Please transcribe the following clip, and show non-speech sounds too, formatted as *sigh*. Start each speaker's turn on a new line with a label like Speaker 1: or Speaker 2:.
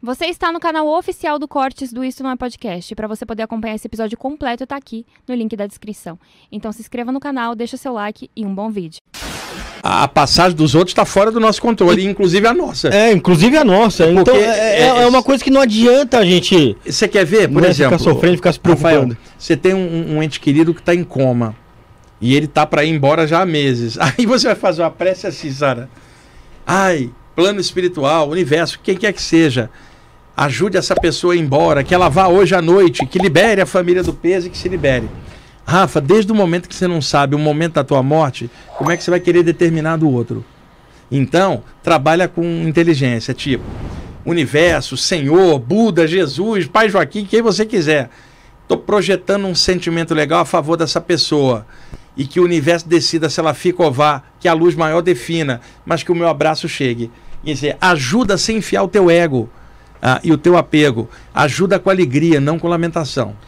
Speaker 1: Você está no canal oficial do Cortes do Isso Não É Podcast. Para você poder acompanhar esse episódio completo, está aqui no link da descrição. Então se inscreva no canal, deixa seu like e um bom vídeo.
Speaker 2: A passagem dos outros está fora do nosso controle, inclusive a nossa. É, inclusive a nossa. É porque então é, é, é, é, é uma coisa que não adianta a gente. Você quer ver, por exemplo? ficar sofrendo, ficar se preocupando. Rafael, você tem um, um ente querido que está em coma e ele tá para ir embora já há meses. *laughs* Aí você vai fazer uma prece assim, Sara ai, plano espiritual, universo, quem quer que seja, ajude essa pessoa a ir embora, que ela vá hoje à noite, que libere a família do peso e que se libere. Rafa, desde o momento que você não sabe o momento da tua morte, como é que você vai querer determinar do outro? Então, trabalha com inteligência, tipo, universo, Senhor, Buda, Jesus, Pai Joaquim, quem você quiser. Estou projetando um sentimento legal a favor dessa pessoa e que o universo decida se ela fica ou vá, que a luz maior defina, mas que o meu abraço chegue. Quer dizer, ajuda sem enfiar o teu ego ah, e o teu apego. Ajuda com alegria, não com lamentação.